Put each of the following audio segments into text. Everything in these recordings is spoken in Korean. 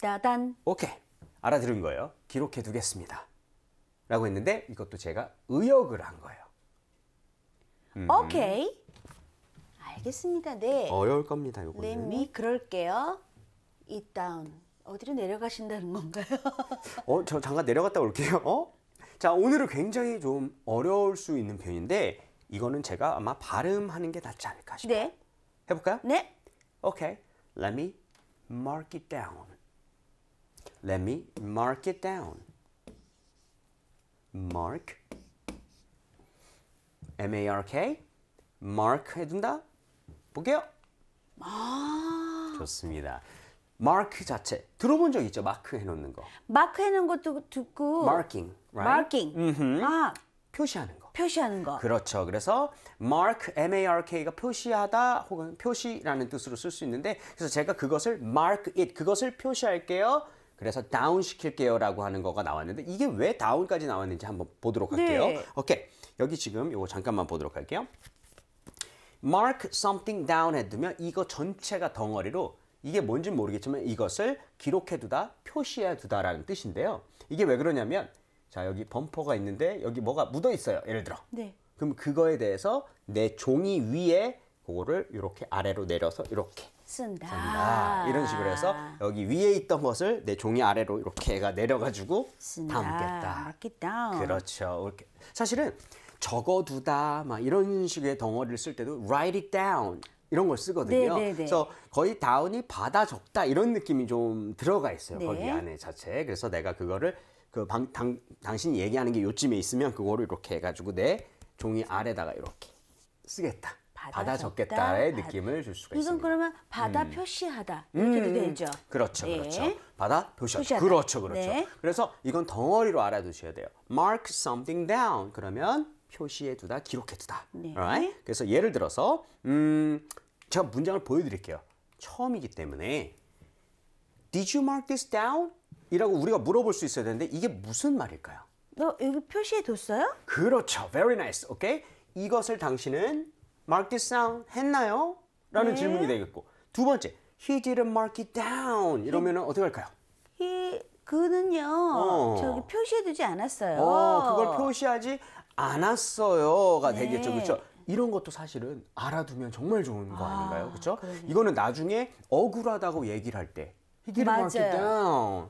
따단. 오케이. 알아들은 거예요. 기록해 두겠습니다. 라고 했는데 이것도 제가 의역을 한 거예요. 음. 오케이. 알겠습니다. 네. 어려울 겁니다. 요거는. 미 그럴게요. 이 다운. 어디로 내려가신다는 건가요? 어, 저 잠깐 내려갔다 올게요. 어? 자, 오늘은 굉장히 좀 어려울 수 있는 표현인데 이거는 제가 아마 발음하는 게 낫지 않을까 싶어요. 네. 해볼까요? 네. 오케이. Let me mark it down. Let me mark it down. mark M-A-R-K mark 해둔다 볼게요 아 좋습니다 mark 자체 들어본 적 있죠? 마크 해놓는 거 마크 해놓은 것도 듣고 marking, right? marking 아 표시하는 거 표시하는 거 그렇죠 그래서 mark, M-A-R-K가 표시하다 혹은 표시라는 뜻으로 쓸 수 있는데 그래서 제가 그것을 mark it 그것을 표시할게요 그래서 다운 시킬게요 라고 하는 거가 나왔는데 이게 왜 다운까지 나왔는지 한번 보도록 네. 할게요 네. 오케이 여기 지금 이거 잠깐만 보도록 할게요 mark something down 해두면 이거 전체가 덩어리로 이게 뭔지 모르겠지만 이것을 기록해두다 표시해두다 라는 뜻인데요 이게 왜 그러냐면 자 여기 범퍼가 있는데 여기 뭐가 묻어 있어요 예를 들어 네. 그럼 그거에 대해서 내 종이 위에 그거를 이렇게 아래로 내려서 이렇게 쓴다. 쓴다. 이런 식으로 해서 여기 위에 있던 것을 내 종이 아래로 이렇게 얘가 내려가지고 쓴다. 담겠다. 담겠다. 그렇죠. 이렇게. 사실은 적어두다 막 이런 식의 덩어리를 쓸 때도 write it down 이런 걸 쓰거든요. 네네네. 네, 네. 그래서 거의 다운이 받아 적다 이런 느낌이 좀 들어가 있어요. 네. 거기 안에 자체. 에 그래서 내가 그거를 그 방, 당, 당신이 얘기하는 게 요쯤에 있으면 그거를 이렇게 해가지고 내 종이 아래다가 이렇게 쓰겠다. 받아, 적겠다. 의 느낌을 줄 수가 있습니다. 이건 그러면 받아 음. 표시하다 음. 이렇게 음. 되죠. 그렇죠, 네. 그렇죠. 받아 표시하다. 표시하다. 그렇죠, 그렇죠. 네. 그래서 이건 덩어리로 알아두셔야 돼요. Mark something down. 그러면 표시해두다, 기록해두다. 네. Right? 그래서 예를 들어서 음, 제가 문장을 보여드릴게요. 처음이기 때문에 Did you mark this down? 이라고 우리가 물어볼 수 있어야 되는데 이게 무슨 말일까요? 너 여기 표시해뒀어요? 그렇죠. Very nice. Okay? 이것을 당신은 mark this down 했나요? 라는 네. 질문이 되겠고 두 번째 he didn't mark it down 이러면 어떻게 할까요? he 그는요 어. 저기 표시해두지 않았어요. 어, 그걸 표시하지 않았어요가 네. 되겠죠, 그렇죠? 이런 것도 사실은 알아두면 정말 좋은 거 아, 닌가요 그렇죠? 이거는 나중에 억울하다고 얘기를 할때 he didn't 맞아요. mark it down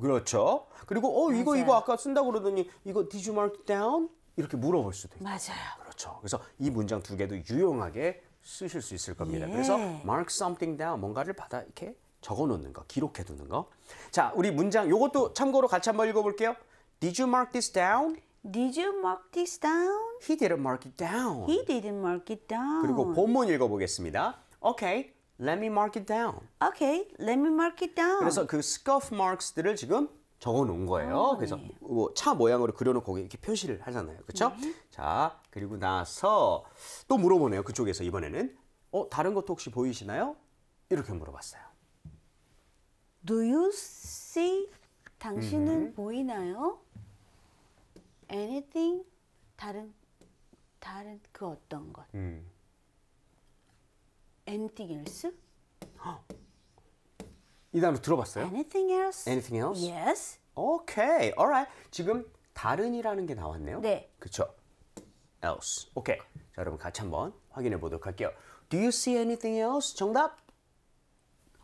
그렇죠. 그리고 어 이거 맞아요. 이거 아까 쓴다고 그러더니 이거 did you mark it down 이렇게 물어볼 수도 있고. 맞아요. 그렇죠. 그래서 이 문장 두 개도 유용하게 쓰실 수 있을 겁니다. 예. 그래서 mark something down 뭔가를 받아 이렇게 적어 놓는 거, 기록해 두는 거. 자, 우리 문장 요것도 참고로 같이 한번 읽어 볼게요. Did you mark this down? Did you mark this down? He didn't mark it down. He didn't mark it down. 그리고 본문 읽어 보겠습니다. Okay. Let me mark it down. Okay, let me mark it down. 그래서 그 scuff marks들을 지금 적어 놓은 거예요. 아, 그래서 네. 뭐차 모양으로 그려놓고 거기 이렇게 표시를 하잖아요. 그렇죠? 네. 자, 그리고 나서 또 물어보네요. 그쪽에서 이번에는 어, 다른 것도 혹시 보이시나요? 이렇게 물어봤어요. Do you see? 당신은 음. 보이나요? Anything? 다른 다른 그 어떤 것. 음. Anything else? 이 단어 들어봤어요? Anything else? Anything else? Yes. Okay, alright. 지금 다른이라는 게 나왔네요. 네. 그렇죠. Else. 오케이. Okay. 자, 여러분 같이 한번 확인해 보도록 할게요. Do you see anything else? 정답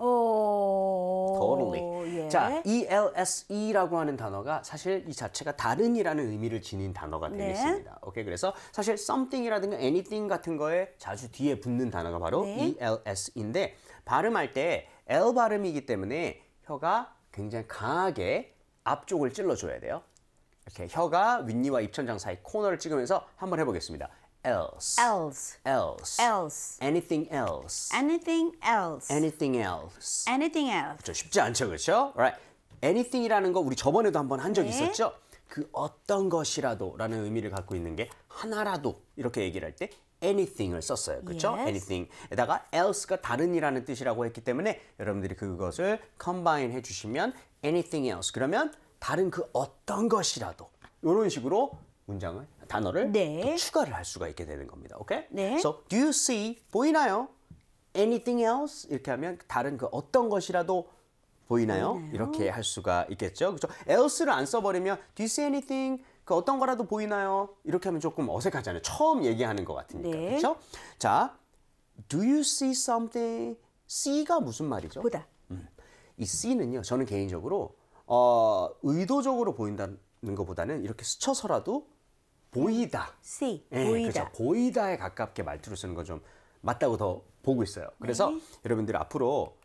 오, 어, totally. 예. 자, ELSE라고 하는 단어가 사실 이 자체가 다른이라는 의미를 지닌 단어가 네. 되겠습니다. 네. 오케이. 그래서 사실 something이라든가 anything 같은 거에 자주 뒤에 붙는 단어가 바로 네. ELS인데 발음할 때 L 발음이기 때문에 혀가 굉장히 강하게 앞쪽을 찔러줘야 돼요. 이렇게 혀가 윗니와 입천장 사이 코너를 찍으면서 한번 해보겠습니다. else. else. else. else. anything else. anything else. anything else. anything else. 그렇죠. 쉽지 않죠. 그렇죠? Right. anything이라는 거 우리 저번에도 한 번 한적 네. 있었죠? 그 어떤 것이라도라는 의미를 갖고 있는 게 하나라도 이렇게 얘기를 할 때 anything을 썼어요. 그렇죠? Yes. anything에다가 else가 다른이라는 뜻이라고 했기 때문에 여러분들이 그것을 combine 해 주시면 anything else 그러면 다른 그 어떤 것이라도 이런 식으로 문장을 단어를 네. 추가를 할 수가 있게 되는 겁니다. 오케이? 네. So, do you see? 보이나요? Anything else? 이렇게 하면 다른 그 어떤 것이라도 보이나요? 보이나요? 이렇게 할 수가 있겠죠. 그렇죠? else를 안 써버리면 do you see anything? 그 어떤 거라도 보이나요? 이렇게 하면 조금 어색하잖아요. 처음 얘기하는 것 같으니까. 네. 그렇죠? 자, do you see something? see가 무슨 말이죠? 보다. 음. 이 see는요. 저는 개인적으로 어, 의도적으로 보인다는 것보다는 이렇게 스쳐서라도 보이다. see, 예, 그렇죠. 보이다. 그렇죠. 보이다에 가깝게 말투를 쓰는 건좀 맞다고 더 보고 있어요. 그래서 네. 여러분들 앞으로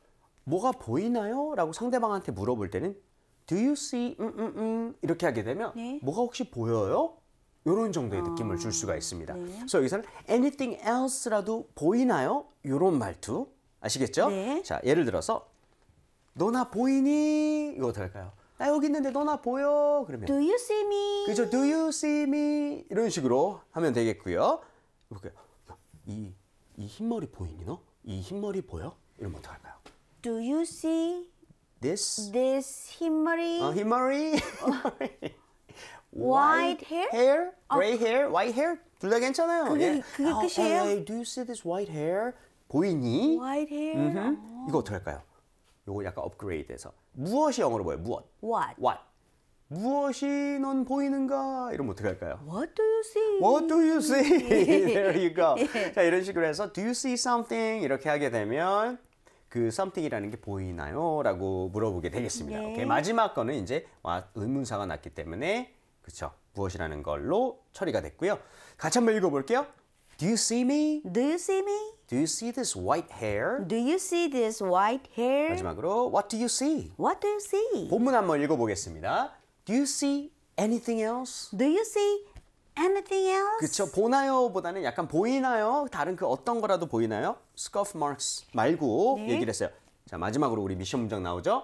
뭐가 보이나요? 라고 상대방한테 물어볼 때는 Do you see? 음, 음, 음, 이렇게 하게 되면 네. 뭐가 혹시 보여요? 이런 정도의 아, 느낌을 줄 수가 있습니다. 네. 그래서 여기서는 anything else라도 보이나요? 이런 말투 아시겠죠? 네. 자 예를 들어서 너나 보이니? 이거 어떨까요? 나 여기 있는데 너나 보여? 그러면 Do you see me? 그렇죠. Do you see me? 이런 식으로 하면 되겠고요. 볼게요. 이, 이 흰머리 보이니 너? 이 흰머리 보여? 이러면 어떡할까요? Do you see this? this 흰머리? 어, 흰머리? White hair? hair? Gray hair? White hair? 둘 다 괜찮아요. 그게- 예. 그게 끝이에요? Oh, hey, do you see this white hair? 보이니? White hair? 음, 이거 어떡할까요? 요거 약간 업그레이드해서 무엇이 영어로 뭐예요? 무엇? What? What? 무엇이 넌 보이는가? 이러면 어떻게 할까요? What do you see? What do you see? There you go. 예. 자 이런 식으로 해서 Do you see something? 이렇게 하게 되면 그 something이라는 게 보이나요? 라고 물어보게 되겠습니다. 네. 오케이 마지막 거는 이제 의문사가 났기 때문에 그렇죠 무엇이라는 걸로 처리가 됐고요. 같이 한번 읽어볼게요. Do you see me? Do you see me? Do you see this white hair? Do you see this white hair? 마지막으로 What do you see? What do you see? 본문 한번 읽어보겠습니다. Do you see anything else? Do you see anything else? 그쵸 보나요보다는 약간 보이나요? 다른 그 어떤 거라도 보이나요? Scuff marks 말고 네. 얘기를 했어요. 자 마지막으로 우리 미션 문장 나오죠?